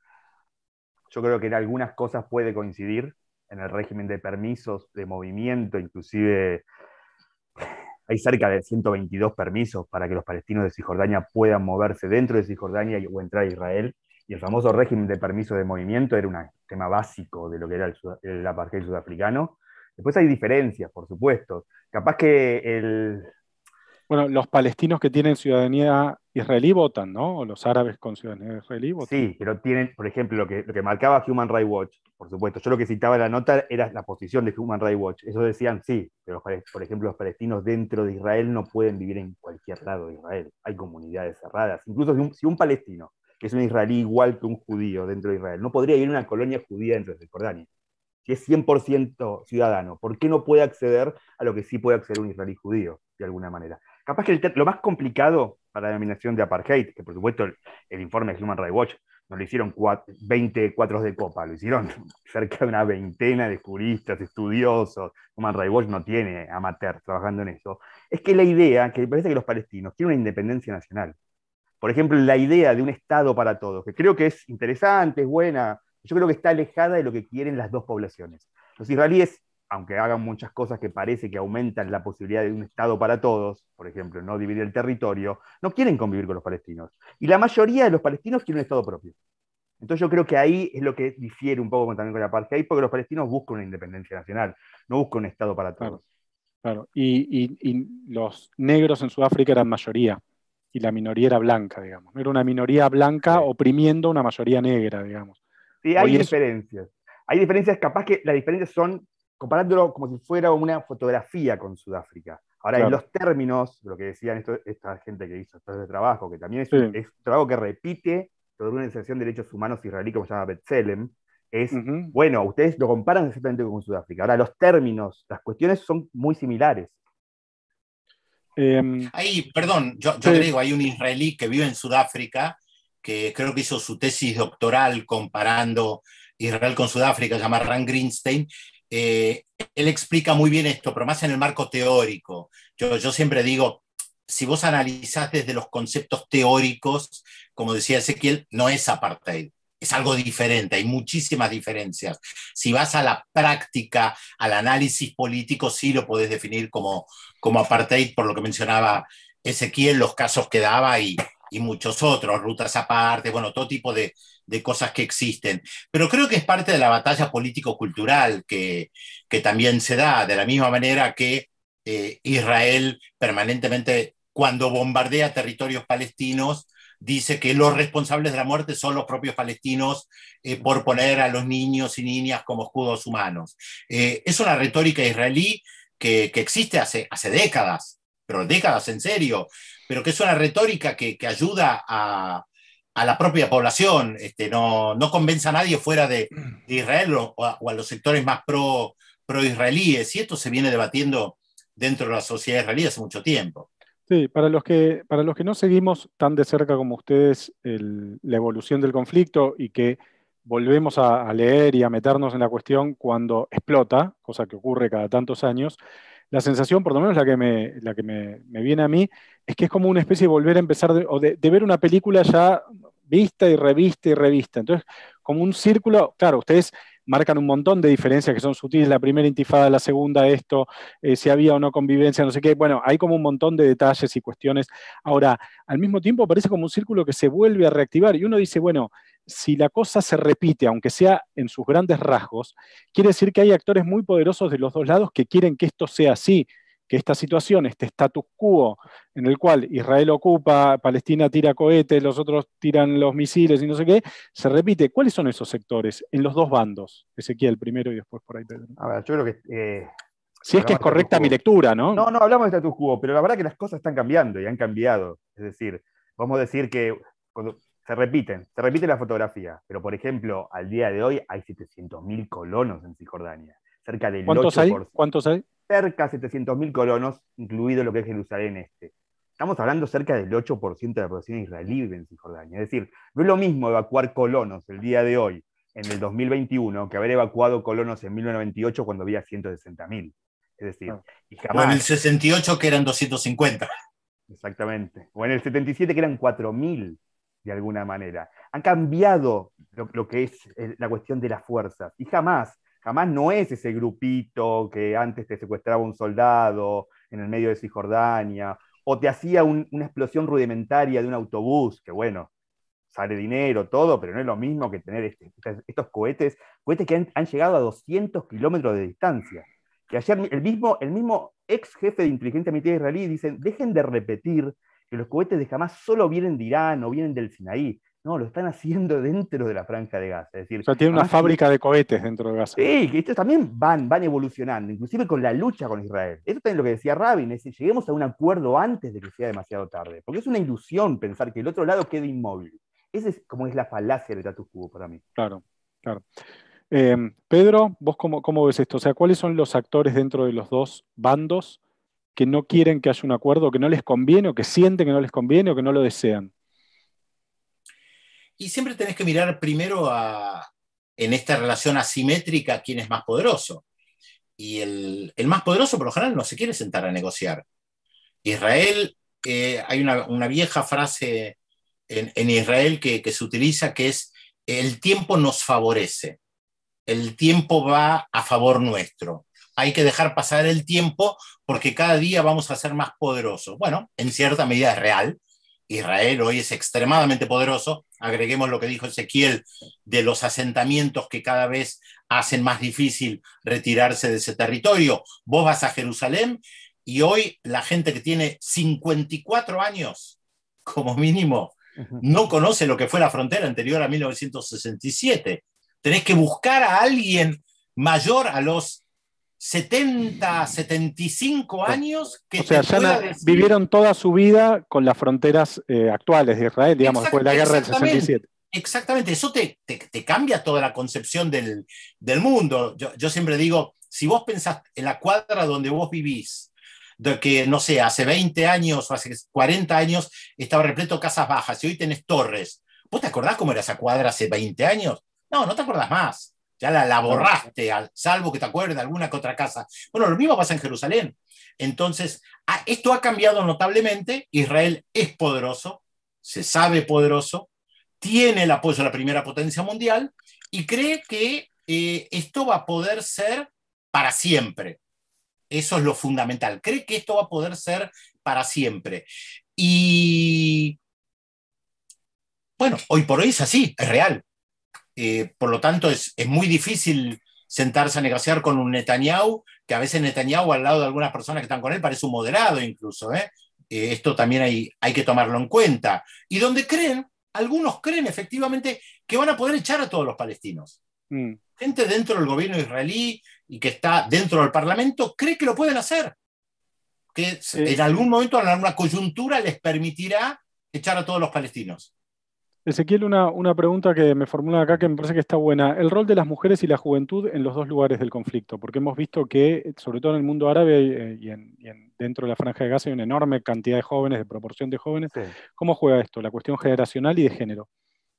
Yo creo que en algunas cosas puede coincidir, en el régimen de permisos de movimiento, inclusive hay cerca de 122 permisos para que los palestinos de Cisjordania puedan moverse dentro de Cisjordania o entrar a Israel. Y el famoso régimen de permiso de movimiento era un tema básico de lo que era el, el apartheid sudafricano. Después hay diferencias, por supuesto. Capaz que el... Bueno, los palestinos que tienen ciudadanía israelí votan, ¿no? O los árabes con ciudadanía israelí votan. Sí, pero tienen, por ejemplo, lo que, lo que marcaba Human Rights Watch, por supuesto. Yo lo que citaba en la nota era la posición de Human Rights Watch. Ellos decían, sí, pero por ejemplo los palestinos dentro de Israel no pueden vivir en cualquier lado de Israel. Hay comunidades cerradas. Incluso si un, palestino, que es un israelí igual que un judío dentro de Israel, no podría vivir en una colonia judía dentro de Jordania, Si es 100% ciudadano, ¿por qué no puede acceder a lo que sí puede acceder un israelí judío, de alguna manera? Capaz que lo más complicado para la denominación de apartheid, que por supuesto el informe de Human Rights Watch no lo hicieron cuatro, de copa, lo hicieron cerca de una veintena de juristas, estudiosos, Human Rights no tiene amateur trabajando en eso, es que la idea, que parece que los palestinos tienen una independencia nacional. Por ejemplo, la idea de un Estado para todos, que creo que es interesante, es buena, yo creo que está alejada de lo que quieren las dos poblaciones. Los israelíes aunque hagan muchas cosas que parece que aumentan la posibilidad de un Estado para todos, por ejemplo, no dividir el territorio, no quieren convivir con los palestinos. Y la mayoría de los palestinos quieren un Estado propio. Entonces yo creo que ahí es lo que difiere un poco también con la parte ahí, porque los palestinos buscan una independencia nacional, no buscan un Estado para todos. Claro, Y, los negros en Sudáfrica eran mayoría, y la minoría era blanca, digamos. Era una minoría blanca oprimiendo una mayoría negra, digamos. Sí, hay diferencias. Hay diferencias, capaz que las diferencias son comparándolo como si fuera una fotografía con Sudáfrica. Ahora, en los términos, lo que decían esta gente que hizo este trabajo, que también es, un trabajo que repite toda una organización de derechos humanos israelí como se llama Betzelem, es, bueno, ustedes lo comparan exactamente con Sudáfrica. Ahora, los términos, las cuestiones son muy similares. Em, perdón, yo, yo digo, hay un israelí que vive en Sudáfrica, que creo que hizo su tesis doctoral comparando Israel con Sudáfrica, se llama Ran Greenstein, eh, él explica muy bien esto, pero más en el marco teórico. Yo, siempre digo, si vos analizás desde los conceptos teóricos, como decía Ezequiel, no es apartheid, es algo diferente, hay muchísimas diferencias. Si vas a la práctica, al análisis político, sí lo podés definir como, como apartheid, por lo que mencionaba Ezequiel, los casos que daba y, y muchos otros, rutas aparte, bueno, todo tipo de, cosas que existen. Pero creo que es parte de la batalla político-cultural que, también se da, de la misma manera que eh, Israel permanentemente, cuando bombardea territorios palestinos, dice que los responsables de la muerte son los propios palestinos eh, por poner a los niños y niñas como escudos humanos. Eh, es una retórica israelí que, existe hace, hace décadas pero décadas en serio, pero que es una retórica que, ayuda a, la propia población, este, no, no convence a nadie fuera de, Israel o, a los sectores más pro, israelíes, y esto se viene debatiendo dentro de la sociedad israelí hace mucho tiempo. Sí, para los que, para los que no seguimos tan de cerca como ustedes la evolución del conflicto y que volvemos a, leer y a meternos en la cuestión cuando explota, cosa que ocurre cada tantos años, la sensación, por lo menos la que, me, la que me, viene a mí, es que es como una especie de volver a empezar, o de, ver una película ya vista y revista y revista. Entonces, como un círculo, claro, ustedes marcan un montón de diferencias que son sutiles, la primera intifada, la segunda, esto, eh, si había o no convivencia, no sé qué. Bueno, hay como un montón de detalles y cuestiones. Ahora, al mismo tiempo parece como un círculo que se vuelve a reactivar y uno dice, bueno, si la cosa se repite, aunque sea en sus grandes rasgos, quiere decir que hay actores muy poderosos de los dos lados que quieren que esto sea así que esta situación, este status quo en el cual Israel ocupa, Palestina tira cohetes, los otros tiran los misiles y no sé qué, se repite. ¿Cuáles son esos sectores en los dos bandos? Ezequiel primero y después por ahí A ver, yo creo que... Eh, si es que es correcta mi lectura, ¿no? No, no, hablamos de status quo, pero la verdad que las cosas están cambiando y han cambiado. Es decir, vamos a decir que se repiten, se repite la fotografía, pero por ejemplo, al día de hoy hay 700.000 colonos en Cisjordania. Cerca del ¿Cuántos ¿Cuántos hay? cerca de 700.000 colonos, incluido lo que es Jerusalén Este. Estamos hablando cerca del 8% de la población israelí en Cisjordania. Es decir, no es lo mismo evacuar colonos el día de hoy, en el 2021, que haber evacuado colonos en 1998 cuando había 160.000. Es decir, jamás... en el 68 que eran 250. Exactamente. O en el 77 que eran 4.000, de alguna manera. Han cambiado lo que es eh, la cuestión de las fuerzas. Y jamás Jamás no es ese grupito que antes te secuestraba un soldado en el medio de Cisjordania, o te hacía una explosión rudimentaria de un autobús, que bueno, sale dinero, todo, pero no es lo mismo que tener este, estos cohetes, cohetes que han, llegado a 200 kilómetros de distancia. Que ayer el mismo, el mismo ex jefe de inteligencia militar israelí dice, dejen de repetir que los cohetes de jamás solo vienen de Irán o vienen del Sinaí. No, lo están haciendo dentro de la franja de Gaza. Es decir, o sea, tiene una fábrica de cohetes dentro de Gaza. Sí, que estos también van, van evolucionando, inclusive con la lucha con Israel. Eso también es lo que decía Rabin, es decir, lleguemos a un acuerdo antes de que sea demasiado tarde, porque es una ilusión pensar que el otro lado quede inmóvil. Esa es como es la falacia del status quo para mí. Claro, claro. Em, Pedro, ¿vos cómo, cómo ves esto? O sea, ¿cuáles son los actores dentro de los dos bandos que no quieren que haya un acuerdo, que no les conviene, o que sienten que no les conviene, o que no lo desean? Y siempre tenés que mirar primero a, en esta relación asimétrica quién es más poderoso. Y el, el más poderoso por lo general no se quiere sentar a negociar. Israel, eh, hay una, una, vieja frase en, en Israel que, que se utiliza que es, el tiempo nos favorece, el tiempo va a favor nuestro hay que dejar pasar el tiempo porque cada día vamos a ser más poderosos. Bueno, en cierta medida es real. Israel hoy es extremadamente poderoso, agreguemos lo que dijo Ezequiel, de los asentamientos que cada vez hacen más difícil retirarse de ese territorio. Vos vas a Jerusalén y hoy la gente que tiene 54 años, como mínimo, no conoce lo que fue la frontera anterior a 1967. Tenés que buscar a alguien mayor a los 70, 75 años que... vivieron toda su vida con las fronteras eh, actuales de Israel, digamos, después de la guerra del 67. Exactamente, eso te, cambia toda la concepción del, mundo. Yo, siempre digo, si vos pensás en la cuadra donde vos vivís, de que, no sé, hace 20 años o hace 40 años estaba repleto de casas bajas y hoy tenés torres, ¿vos te acordás cómo era esa cuadra hace 20 años? No, no te acordás más ya la, borraste, al, salvo que te acuerdes de alguna que otra casa. Bueno, lo mismo pasa en Jerusalén. Entonces, esto ha cambiado notablemente, Israel es poderoso, se sabe poderoso, tiene el apoyo de la primera potencia mundial y cree que eh, esto va a poder ser para siempre. Eso es lo fundamental. Cree que esto va a poder ser para siempre. Y bueno, hoy por hoy es así, es real. Eh, por lo tanto, es, muy difícil sentarse a negociar con un Netanyahu, que a veces Netanyahu al lado de algunas personas que están con él parece un moderado incluso. ¿eh? Eh, esto también hay, hay que tomarlo en cuenta. Y donde creen, algunos creen efectivamente que van a poder echar a todos los palestinos. Mm. Gente dentro del gobierno israelí y que está dentro del parlamento cree que lo pueden hacer. Que en algún momento, en alguna coyuntura, les permitirá echar a todos los palestinos. Ezequiel, una, una pregunta que me formula acá que me parece que está buena. El rol de las mujeres y la juventud en los dos lugares del conflicto, porque hemos visto que, sobre todo en el mundo árabe eh, y, en, dentro de la franja de Gaza, hay una enorme cantidad de jóvenes, de proporción de jóvenes. ¿Cómo juega esto, la cuestión generacional y de género?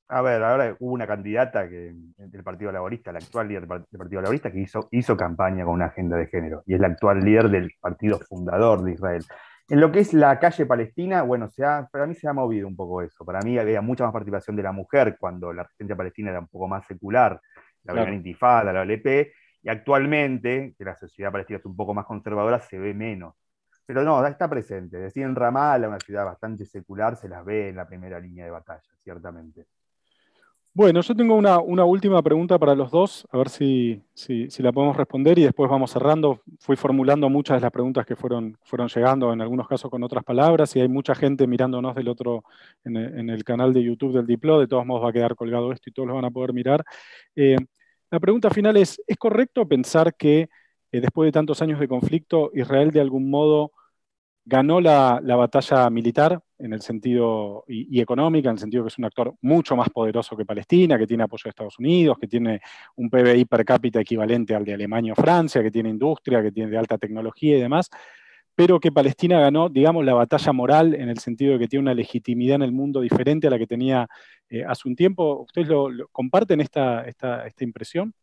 A ver, ahora hubo una candidata que, del Partido Laborista, la actual líder del Partido Laborista, que hizo, hizo campaña con una agenda de género, y es la actual líder del partido fundador de Israel. En lo que es la calle palestina, bueno, para mí se ha movido un poco eso. Para mí había mucha más participación de la mujer cuando la resistencia palestina era un poco más secular, la primera intifada, la OLP, y actualmente, que la sociedad palestina es un poco más conservadora, se ve menos. Pero no, está presente. Es decir, en Ramallah, una ciudad bastante secular, se las ve en la primera línea de batalla, ciertamente. Bueno, yo tengo una, última pregunta para los dos, a ver si, la podemos responder y después vamos cerrando. Fui formulando muchas de las preguntas que fueron, fueron llegando, en algunos casos con otras palabras, y hay mucha gente mirándonos del otro, en, el canal de YouTube del Diplo, de todos modos va a quedar colgado esto y todos lo van a poder mirar. Eh, la pregunta final es, ¿es correcto pensar que eh, después de tantos años de conflicto, Israel de algún modo ganó la, batalla militar en el sentido y, económica, en el sentido que es un actor mucho más poderoso que Palestina, que tiene apoyo de Estados Unidos, que tiene un PBI per cápita equivalente al de Alemania o Francia, que tiene industria, que tiene de alta tecnología y demás, pero que Palestina ganó, digamos, la batalla moral en el sentido de que tiene una legitimidad en el mundo diferente a la que tenía eh, hace un tiempo. ¿Ustedes comparten esta, impresión?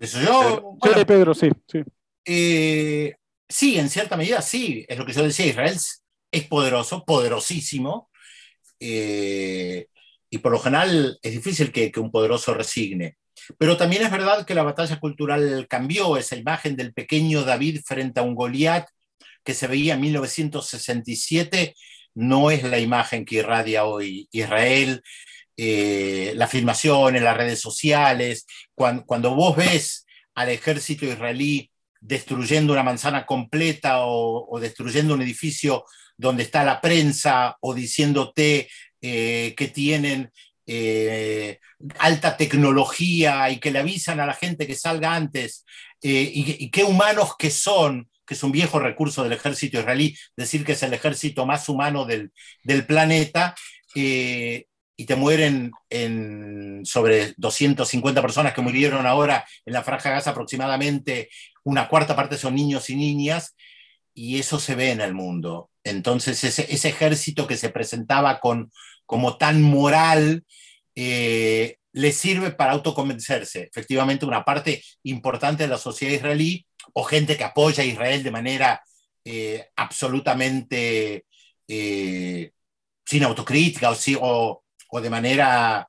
Eso yo. Pedro, sí, sí. Eh, sí, en cierta medida sí, es lo que yo decía, Israel es poderoso, poderosísimo, eh, y por lo general es difícil que, un poderoso resigne. Pero también es verdad que la batalla cultural cambió, esa imagen del pequeño David frente a un Goliat que se veía en 1967 no es la imagen que irradia hoy Israel. Eh, las en las redes sociales, cuando vos ves al ejército israelí destruyendo una manzana completa o, destruyendo un edificio donde está la prensa o diciéndote eh, que tienen eh, alta tecnología y que le avisan a la gente que salga antes, eh, y, qué humanos que son, que es un viejo recurso del ejército israelí, decir que es el ejército más humano del, planeta, y te mueren en sobre 250 personas que murieron ahora en la franja Gaza aproximadamente, una cuarta parte son niños y niñas, y eso se ve en el mundo. Entonces ese, ejército que se presentaba con, como tan moral, eh, le sirve para autoconvencerse. Efectivamente, una parte importante de la sociedad israelí o gente que apoya a Israel de manera eh, absolutamente eh, sin autocrítica o, o, o de manera,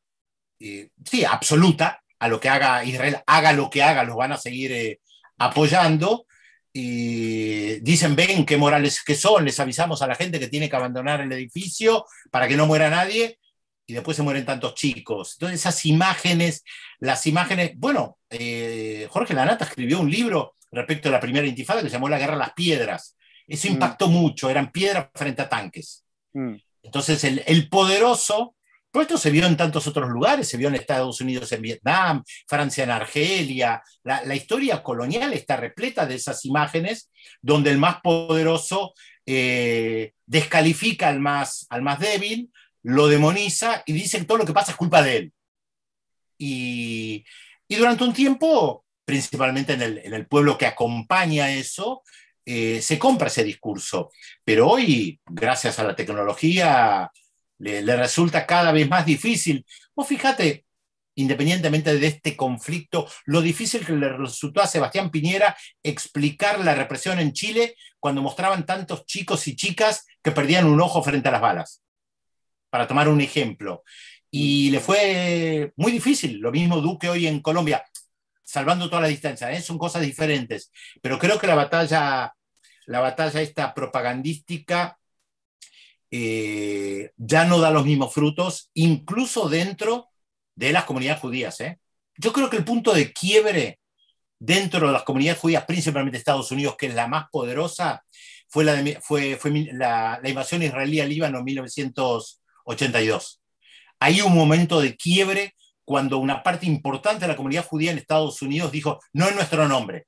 eh, sí, absoluta a lo que haga Israel, haga lo que haga, los van a seguir eh, apoyando. Y dicen, ven qué morales que son, les avisamos a la gente que tiene que abandonar el edificio para que no muera nadie, y después se mueren tantos chicos. Entonces esas imágenes, las imágenes, bueno, eh, Jorge Lanata escribió un libro respecto a la primera intifada que se llamó La Guerra a las Piedras. Eso mm. impactó mucho, eran piedras frente a tanques. Mm. Entonces el, poderoso pues esto se vio en tantos otros lugares, se vio en Estados Unidos, en Vietnam, Francia, en Argelia. La, historia colonial está repleta de esas imágenes donde el más poderoso eh, descalifica al más, al más débil, lo demoniza y dice que todo lo que pasa es culpa de él. Y, durante un tiempo, principalmente en el, pueblo que acompaña eso, eh, se compra ese discurso. Pero hoy, gracias a la tecnología, le, resulta cada vez más difícil. o fíjate, independientemente de este conflicto, lo difícil que le resultó a Sebastián Piñera explicar la represión en Chile cuando mostraban tantos chicos y chicas que perdían un ojo frente a las balas, para tomar un ejemplo. Y le fue muy difícil, lo mismo Duque hoy en Colombia, salvando toda la distancia, ¿eh? son cosas diferentes, pero creo que la batalla, la batalla esta propagandística eh, ya no da los mismos frutos, incluso dentro de las comunidades judías. ¿eh? Yo creo que el punto de quiebre dentro de las comunidades judías, principalmente Estados Unidos, que es la más poderosa, fue la, fue, la, invasión israelí al Líbano en 1982. Hay un momento de quiebre cuando una parte importante de la comunidad judía en Estados Unidos dijo, no es nuestro nombre,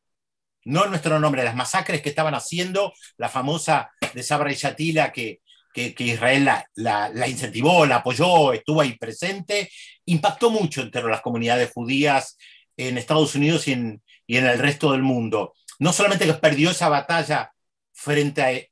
no es nuestro nombre, las masacres que estaban haciendo, la famosa de Sabra y Shatila que que, Israel la, incentivó, la apoyó, estuvo ahí presente, impactó mucho entre las comunidades judías en Estados Unidos y en, el resto del mundo. No solamente que perdió esa batalla frente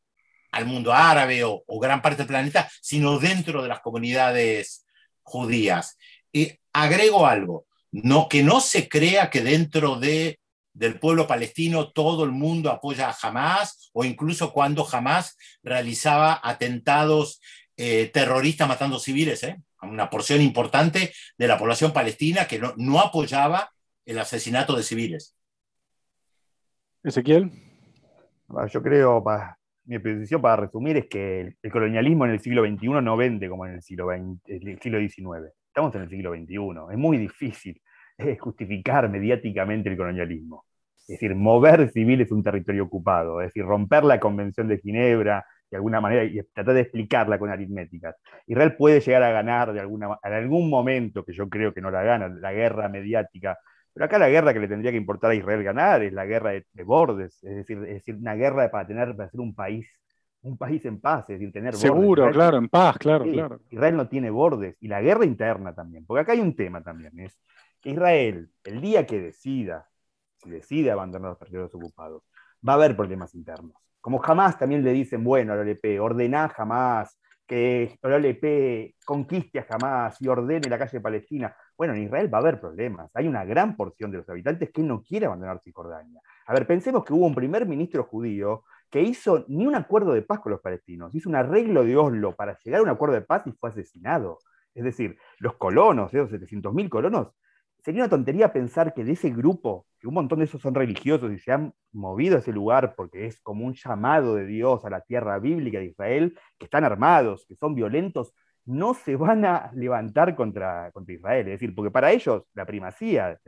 al mundo árabe o, o, gran parte del planeta, sino dentro de las comunidades judías. Y agrego algo, no, que no se crea que dentro de del pueblo palestino, todo el mundo apoya a Hamas, o incluso cuando Hamas realizaba atentados eh, terroristas matando civiles, ¿eh? una porción importante de la población palestina que no, apoyaba el asesinato de civiles. Ezequiel. Ah, yo creo, mi posición para resumir es que el, colonialismo en el siglo XXI no vende como en el siglo, el siglo XIX. Estamos en el siglo XXI. Es muy difícil justificar mediáticamente el colonialismo. Es decir, mover civiles es un territorio ocupado, es decir, romper la Convención de Ginebra de alguna manera y tratar de explicarla con aritméticas. Israel puede llegar a ganar de alguna, en algún momento, que yo creo que no la gana, la guerra mediática pero acá la guerra que le tendría que importar a Israel ganar es la guerra de, bordes, es decir, decir, una guerra para tener para ser un país, un país en paz, es decir, tener Seguro, claro, en paz, claro, claro. Israel no tiene bordes y la guerra interna también, porque acá hay un tema también, es Israel, el día que decida, si decide abandonar los territorios ocupados, va a haber problemas internos. Como jamás también le dicen, bueno, al OLP, ordená jamás, que el OLP conquiste jamás y ordene la calle palestina. Bueno, en Israel va a haber problemas. Hay una gran porción de los habitantes que no quiere abandonar Cisjordania. A ver, pensemos que hubo un primer ministro judío que hizo ni un acuerdo de paz con los palestinos, hizo un arreglo de Oslo para llegar a un acuerdo de paz y fue asesinado. Es decir, los colonos, esos 700.000 colonos, sería una tontería pensar que de ese grupo, que un montón de esos son religiosos y se han movido a ese lugar porque es como un llamado de Dios a la tierra bíblica de Israel, que están armados, que son violentos, no se van a levantar contra, contra Israel. Es decir, porque para ellos la primacía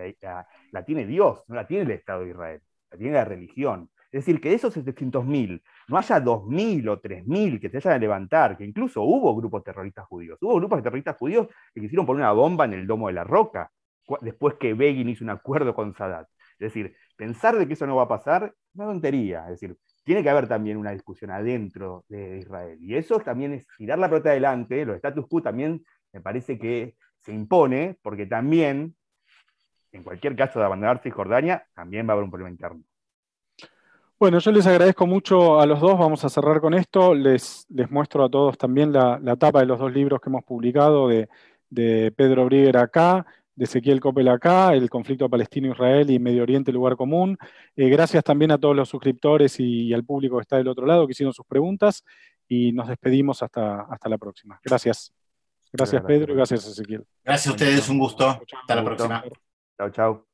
la, tiene Dios, no la tiene el Estado de Israel, la tiene la religión. Es decir, que de esos 700.000, no haya 2.000 o 3.000 que se hayan a levantar, que incluso hubo grupos terroristas judíos. Hubo grupos terroristas judíos que quisieron poner una bomba en el domo de la roca, después que Begin hizo un acuerdo con Sadat. Es decir, pensar de que eso no va a pasar es una tontería. Es decir, tiene que haber también una discusión adentro de Israel. Y eso también es girar la pelota adelante. Los status quo también me parece que se impone, porque también, en cualquier caso de abandonar Cisjordania, también va a haber un problema interno. Bueno, yo les agradezco mucho a los dos. Vamos a cerrar con esto. Les, les muestro a todos también la, la tapa de los dos libros que hemos publicado de, de Pedro Brieger acá de Ezequiel Coppel acá, el conflicto palestino-israel y Medio Oriente, lugar común. Eh, gracias también a todos los suscriptores y, al público que está del otro lado que hicieron sus preguntas y nos despedimos hasta, hasta la próxima. Gracias. Gracias Pedro y gracias Ezequiel. Gracias a ustedes, un gusto. Hasta la próxima. Chao, chao.